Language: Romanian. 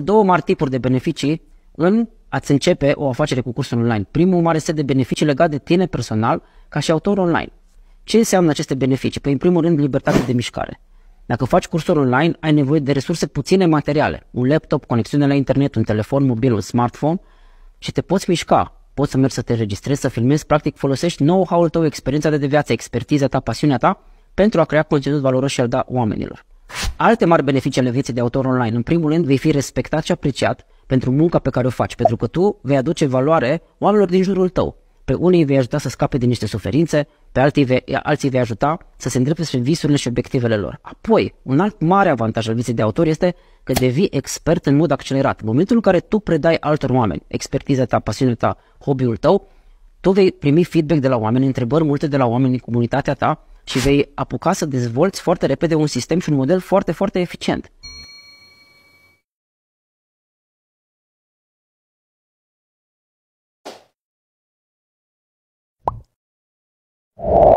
două mari tipuri de beneficii în ați începe o afacere cu cursuri online. Primul mare set de beneficii legat de tine personal ca și autor online. Ce înseamnă aceste beneficii? Păi în primul rând libertate de mișcare. Dacă faci cursuri online, ai nevoie de resurse puține materiale, un laptop, conexiune la internet, un telefon mobil, un smartphone și te poți mișca. Poți să mergi să te registrezi, să filmezi, practic folosești know-how-ul tău, experiența de viață, expertiza ta, pasiunea ta pentru a crea conținut valoros și a da oamenilor. Alte mari beneficii ale vieții de autor online. În primul rând, vei fi respectat și apreciat pentru munca pe care o faci, pentru că tu vei aduce valoare oamenilor din jurul tău. Pe unii vei ajuta să scape din niște suferințe, pe alții vei, alții vei ajuta să se îndrepte spre visurile și obiectivele lor. Apoi, un alt mare avantaj al vieții de autor este că devii expert în mod accelerat. În momentul în care tu predai altor oameni expertiza ta, pasiunea ta, hobby-ul tău, tu vei primi feedback de la oameni, întrebări multe de la oameni din comunitatea ta și vei apuca să dezvolți foarte repede un sistem și un model foarte, foarte eficient. Oh.